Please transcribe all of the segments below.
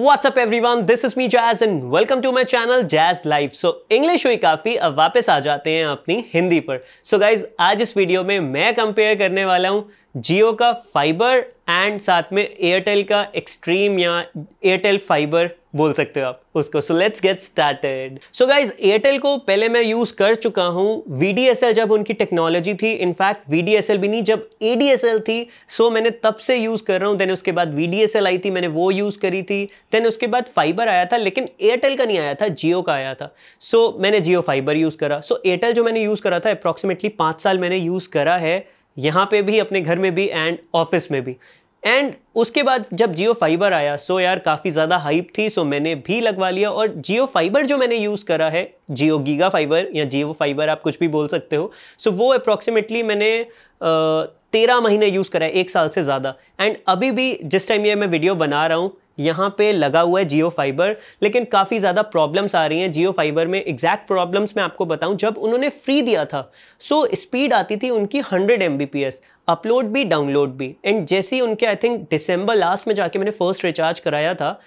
What's up everyone? This is me Jazz and welcome to my channel Jazz Life. So English हुई काफ़ी अब वापस आ जाते हैं अपनी हिंदी पर सो so गाइज आज इस वीडियो में मैं कंपेयर करने वाला हूँ जियो का फाइबर एंड साथ में एयरटेल का एक्सट्रीम या एयरटेल फाइबर बोल सकते हो आप उसको so let's get started so guys Airtel को पहले मैं यूज कर चुका हूँ वी जब उनकी टेक्नोलॉजी थी इनफैक्ट वी भी नहीं जब एडीएसएल थी सो so मैंने तब से यूज कर रहा हूँ देन उसके बाद वी आई थी मैंने वो यूज करी थी देन उसके बाद फाइबर आया था लेकिन एयरटेल का नहीं आया था जियो का आया था सो so मैंने जियो फाइबर यूज करा सो so एयरटेल जो मैंने यूज करा था अप्रॉक्सीमेटली पाँच साल मैंने यूज करा है यहाँ पे भी अपने घर में भी एंड ऑफिस में भी एंड उसके बाद जब जियो फाइबर आया सो यार काफ़ी ज़्यादा हाइप थी सो मैंने भी लगवा लिया और जियो फाइबर जो मैंने यूज़ करा है जियो गीगा फाइबर या जियो फाइबर आप कुछ भी बोल सकते हो सो वो अप्रॉक्सीमेटली मैंने तेरह महीने यूज़ करा है एक साल से ज़्यादा एंड अभी भी जिस टाइम ये मैं वीडियो बना रहा हूँ यहाँ पे लगा हुआ है जियो फाइबर लेकिन काफ़ी ज़्यादा प्रॉब्लम्स आ रही हैं जियो फाइबर में एग्जैक्ट प्रॉब्लम्स मैं आपको बताऊँ जब उन्होंने फ्री दिया था सो so, स्पीड आती थी उनकी 100 एम अपलोड भी डाउनलोड भी एंड जैसे ही उनके आई थिंक दिसंबर लास्ट में जाके मैंने फ़र्स्ट रिचार्ज कराया था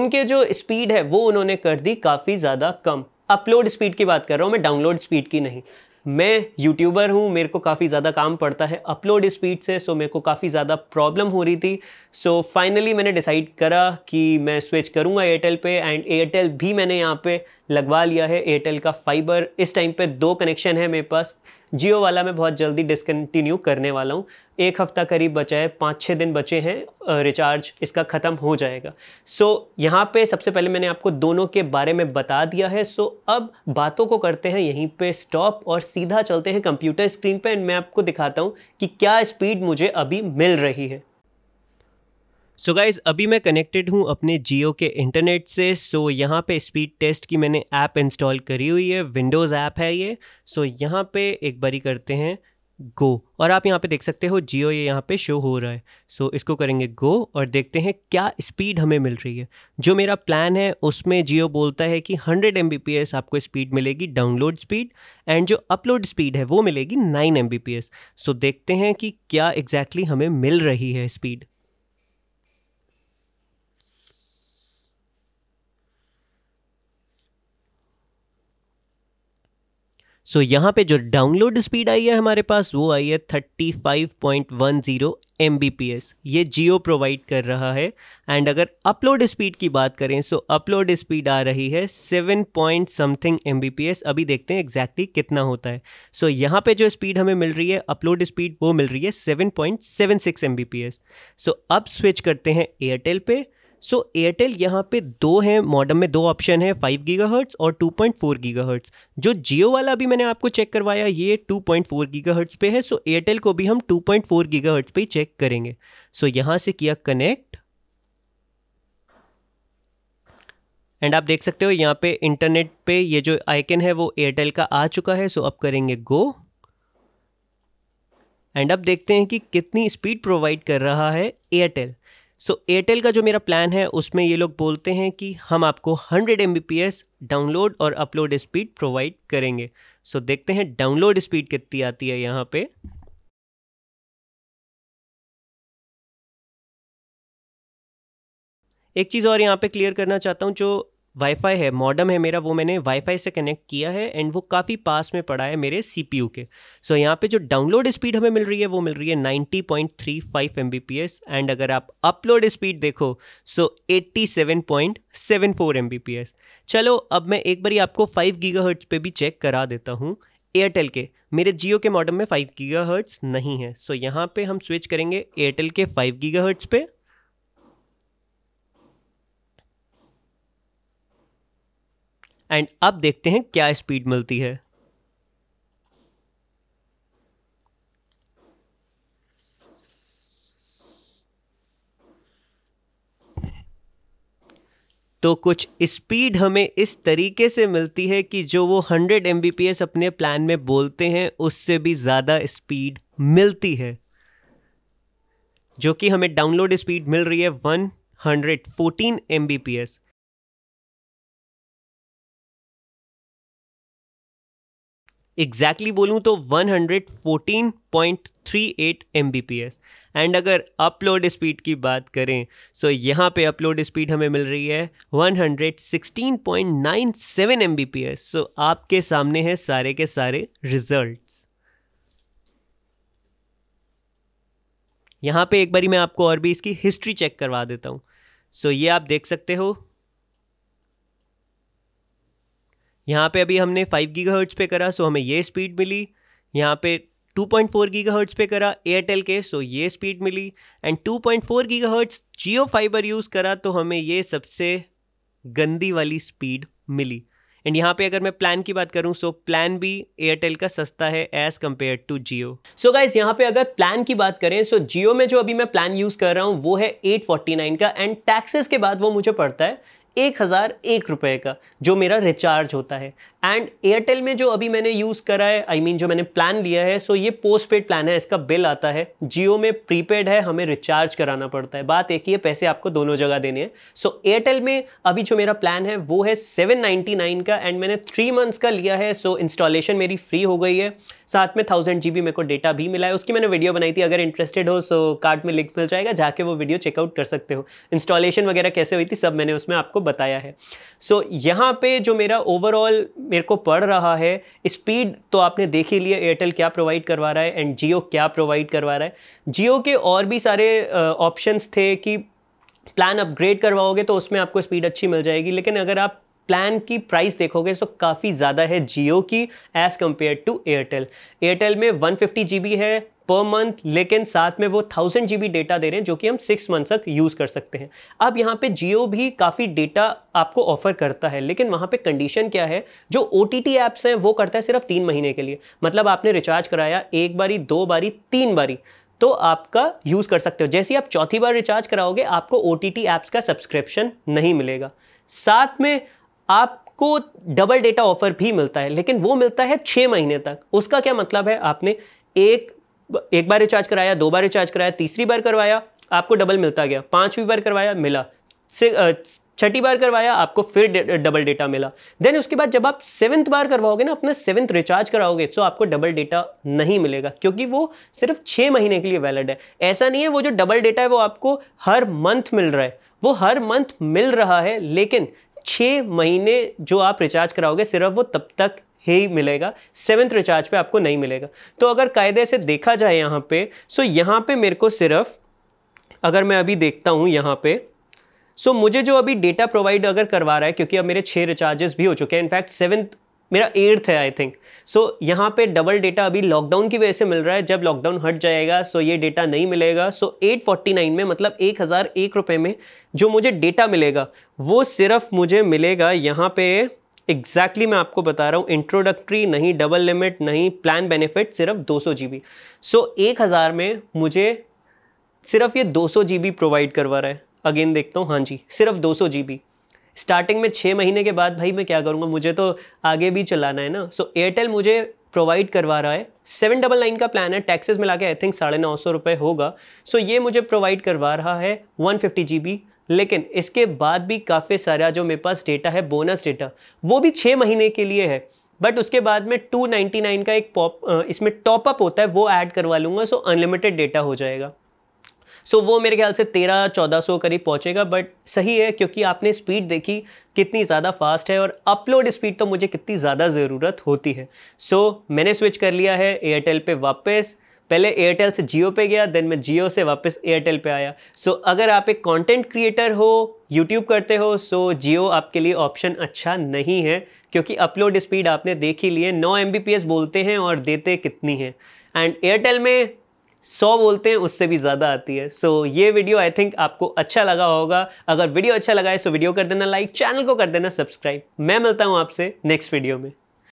उनके जो स्पीड है वो उन्होंने कर दी काफ़ी ज़्यादा कम अपलोड स्पीड की बात कर रहा हूँ मैं डाउनलोड स्पीड की नहीं मैं यूट्यूबर हूँ मेरे को काफ़ी ज़्यादा काम पड़ता है अपलोड स्पीड से सो मेरे को काफ़ी ज़्यादा प्रॉब्लम हो रही थी सो फाइनली मैंने डिसाइड करा कि मैं स्विच करूँगा एयरटेल पे एंड एयरटेल भी मैंने यहाँ पे लगवा लिया है एयरटेल का फाइबर इस टाइम पे दो कनेक्शन है मेरे पास जियो वाला मैं बहुत जल्दी डिसकन्टिन्यू करने वाला हूँ एक हफ़्ता करीब बचा है पाँच छः दिन बचे हैं रिचार्ज इसका ख़त्म हो जाएगा सो so, यहाँ पे सबसे पहले मैंने आपको दोनों के बारे में बता दिया है सो so, अब बातों को करते हैं यहीं पे स्टॉप और सीधा चलते हैं कंप्यूटर स्क्रीन पे एंड मैं आपको दिखाता हूँ कि क्या स्पीड मुझे अभी मिल रही है सो so गाइज अभी मैं कनेक्टेड हूँ अपने जियो के इंटरनेट से सो so यहाँ पे स्पीड टेस्ट की मैंने ऐप इंस्टॉल करी हुई है विंडोज़ ऐप है ये सो so यहाँ पे एक बारी करते हैं गो और आप यहाँ पे देख सकते हो जियो ये यहाँ पे शो हो रहा है सो so इसको करेंगे गो और देखते हैं क्या स्पीड हमें मिल रही है जो मेरा प्लान है उसमें जियो बोलता है कि 100 एम आपको स्पीड मिलेगी डाउनलोड स्पीड एंड जो अपलोड स्पीड है वो मिलेगी 9 एम सो देखते हैं कि क्या एग्जैक्टली exactly हमें मिल रही है स्पीड सो so, यहाँ पे जो डाउनलोड स्पीड आई है हमारे पास वो आई है 35.10 Mbps ये जियो प्रोवाइड कर रहा है एंड अगर अपलोड स्पीड की बात करें सो अपलोड स्पीड आ रही है 7 पॉइंट समथिंग Mbps अभी देखते हैं एग्जैक्टली exactly कितना होता है सो so, यहाँ पे जो स्पीड हमें मिल रही है अपलोड स्पीड वो मिल रही है 7.76 Mbps सो so, अब स्विच करते हैं एयरटेल पर सो so, एयरटेल यहाँ पे दो हैं मॉडम में दो ऑप्शन है फाइव गीगा हर्ट्स और two point four gigahertz जो जियो वाला भी मैंने आपको चेक करवाया ये two point four gigahertz पे है सो so, एयरटेल को भी हम two point four gigahertz पे चेक करेंगे सो so, यहाँ से किया कनेक्ट एंड आप देख सकते हो यहाँ पे इंटरनेट पे ये जो आइकन है वो एयरटेल का आ चुका है सो so अब करेंगे गो एंड अब देखते हैं कि कितनी स्पीड प्रोवाइड कर रहा है एयरटेल सो so, एयरटेल का जो मेरा प्लान है उसमें ये लोग बोलते हैं कि हम आपको 100 एम डाउनलोड और अपलोड स्पीड प्रोवाइड करेंगे सो so, देखते हैं डाउनलोड स्पीड कितनी आती है यहाँ पे एक चीज़ और यहाँ पे क्लियर करना चाहता हूँ जो वाईफाई है मॉडम है मेरा वो मैंने वाईफाई से कनेक्ट किया है एंड वो काफ़ी पास में पड़ा है मेरे सीपीयू के सो so, यहाँ पे जो डाउनलोड स्पीड हमें मिल रही है वो मिल रही है 90.35 पॉइंट एंड अगर आप अपलोड स्पीड देखो सो 87.74 एमबीपीएस चलो अब मैं एक बारी आपको 5 हर्ट्स पर भी चेक करा देता हूँ एयरटेल के मेरे जियो के मॉडम में 5 हर्ट्स नहीं है सो so, यहाँ पर हम स्विच करेंगे एयरटेल के 5 हर्ट्स पर एंड अब देखते हैं क्या स्पीड मिलती है तो कुछ स्पीड हमें इस तरीके से मिलती है कि जो वो 100 एमबीपीएस अपने प्लान में बोलते हैं उससे भी ज़्यादा स्पीड मिलती है जो कि हमें डाउनलोड स्पीड मिल रही है 114 हंड्रेड एग्जैक्टली बोलूँ तो 114.38 Mbps एंड अगर अपलोड स्पीड की बात करें सो so यहाँ पे अपलोड स्पीड हमें मिल रही है 116.97 Mbps सो so आपके सामने है सारे के सारे रिजल्ट्स यहाँ पे एक बारी मैं आपको और भी इसकी हिस्ट्री चेक करवा देता हूँ सो so ये आप देख सकते हो यहाँ पे अभी हमने फाइव गीगा हर्ट्स पे करा सो हमें ये स्पीड मिली यहाँ पे 2.4 हर्ट्स पे करा एयरटेल के सो ये स्पीड मिली and 2.4 hertz Jio fiber use करा तो हमें ये सबसे गंदी वाली स्पीड मिली एंड यहाँ पे अगर मैं प्लान की बात करूँ सो प्लान भी एयरटेल का सस्ता है as compared to Jio so guys यहाँ पे अगर प्लान की बात करें सो so जियो में जो अभी मैं प्लान यूज़ कर रहा हूँ वो है 849 का एंड टैक्सेस के बाद वो मुझे पड़ता है एक हज़ार एक रुपये का जो मेरा रिचार्ज होता है एंड एयरटेल में जो अभी मैंने यूज़ करा है आई I मीन mean, जो मैंने प्लान लिया है सो ये पोस्ट पेड प्लान है इसका बिल आता है जियो में प्रीपेड है हमें रिचार्ज कराना पड़ता है बात एक ही है पैसे आपको दोनों जगह देने हैं सो एयरटेल में अभी जो मेरा प्लान है वो है सेवन का एंड मैंने थ्री मंथ्स का लिया है सो so इंस्टॉलेशन मेरी फ्री हो गई है साथ में थाउजेंड जी मेरे को डेटा भी मिला है उसकी मैंने वीडियो बनाई थी अगर इंटरेस्टेड हो सो कार्ड में लिंक मिल जाएगा जाके वो वीडियो चेकआउट कर सकते हो इंस्टॉलेशन वगैरह कैसे हुई थी सब मैंने उसमें आपको बताया है सो so, यहाँ पे जो मेरा ओवरऑल मेरे को पड़ रहा है स्पीड तो आपने देख ही लिया एयरटेल क्या प्रोवाइड करवा रहा है एंड जियो क्या प्रोवाइड करवा रहा है जियो के और भी सारे ऑप्शंस थे कि प्लान अपग्रेड करवाओगे तो उसमें आपको स्पीड अच्छी मिल जाएगी लेकिन अगर आप प्लान की प्राइस देखोगे तो काफ़ी ज़्यादा है जियो की as compared to Airtel Airtel में वन फिफ्टी है पर मंथ लेकिन साथ में वो थाउजेंड जी डेटा दे रहे हैं जो कि हम सिक्स मंथ तक यूज़ कर सकते हैं अब यहाँ पे जियो भी काफ़ी डेटा आपको ऑफर करता है लेकिन वहाँ पे कंडीशन क्या है जो ओ टी टी एप्स हैं वो करता है सिर्फ तीन महीने के लिए मतलब आपने रिचार्ज कराया एक बारी दो बारी तीन बारी तो आपका यूज़ कर सकते हो जैसे आप चौथी बार रिचार्ज कराओगे आपको ओ टी टी एप्स का सब्सक्रिप्शन नहीं मिलेगा साथ में आपको डबल डेटा ऑफर भी मिलता है लेकिन वो मिलता है छः महीने तक उसका क्या मतलब है आपने एक एक बार रिचार्ज कराया दो बार रिचार्ज कराया तीसरी बार करवाया आपको डबल मिलता गया पांचवी बार करवाया मिला से छठी बार करवाया आपको फिर डबल डेटा मिला देन उसके बाद जब आप सेवन्थ बार करवाओगे ना अपना सेवन्थ रिचार्ज कराओगे तो आपको डबल डेटा नहीं मिलेगा क्योंकि वो सिर्फ छः महीने के लिए वैलिड है ऐसा नहीं है वो जो डबल डेटा है वो आपको हर मंथ मिल रहा है वो हर मंथ मिल रहा है लेकिन छः महीने जो आप रिचार्ज कराओगे सिर्फ वो तब तक ही मिलेगा सेवन्थ रिचार्ज पे आपको नहीं मिलेगा तो अगर कायदे से देखा जाए यहाँ पे सो यहाँ पे मेरे को सिर्फ अगर मैं अभी देखता हूँ यहाँ पे सो मुझे जो अभी डेटा प्रोवाइड अगर करवा रहा है क्योंकि अब मेरे छः रिचार्जेस भी हो चुके हैं इनफैक्ट सेवन्थ मेरा एट्थ है आई थिंक सो यहाँ पे डबल डेटा अभी लॉकडाउन की वजह से मिल रहा है जब लॉकडाउन हट जाएगा सो so ये डेटा नहीं मिलेगा सो एट फोर्टी नाइन में मतलब एक हज़ार एक रुपये में जो मुझे डेटा मिलेगा वो सिर्फ मुझे मिलेगा यहाँ पे एग्जैक्टली exactly मैं आपको बता रहा हूँ इंट्रोडक्ट्री नहीं डबल लिमिट नहीं प्लान बेनिफिट सिर्फ दो सौ जी बी सो एक हज़ार में मुझे सिर्फ ये दो सौ जी बी प्रोवाइड करवा रहा है अगेन देखता हूँ हाँ जी सिर्फ दो सौ जी बी स्टार्टिंग में छः महीने के बाद भाई मैं क्या करूँगा मुझे तो आगे भी चलाना है ना सो so, एयरटेल मुझे प्रोवाइड करवा रहा है सेवन डबल नाइन का प्लान है टैक्सेस मिला के आई थिंक साढ़े नौ सौ रुपये होगा सो so, ये मुझे प्रोवाइड करवा रहा है वन फिफ्टी जी बी लेकिन इसके बाद भी काफ़ी सारा जो मेरे पास डेटा है बोनस डेटा वो भी छः महीने के लिए है बट उसके बाद में टू नाइन्टी नाइन का एक पॉप इसमें टॉपअप होता है वो ऐड करवा लूँगा सो अनलिमिटेड डेटा हो जाएगा सो so, वो मेरे ख्याल से तेरह चौदह सौ करीब पहुँचेगा बट सही है क्योंकि आपने स्पीड देखी कितनी ज़्यादा फास्ट है और अपलोड स्पीड तो मुझे कितनी ज़्यादा ज़रूरत होती है सो so, मैंने स्विच कर लिया है एयरटेल पे वापस पहले एयरटेल से जियो पे गया देन मैं जियो से वापस एयरटेल पे आया सो so, अगर आप एक कंटेंट क्रिएटर हो यूट्यूब करते हो सो so जियो आपके लिए ऑप्शन अच्छा नहीं है क्योंकि अपलोड स्पीड आपने देख ही लिए नौ एम बोलते हैं और देते कितनी है एंड एयरटेल में सौ बोलते हैं उससे भी ज़्यादा आती है सो so, ये वीडियो आई थिंक आपको अच्छा लगा होगा अगर वीडियो अच्छा लगा है सो वीडियो कर देना लाइक चैनल को कर देना सब्सक्राइब मैं मिलता हूँ आपसे नेक्स्ट वीडियो में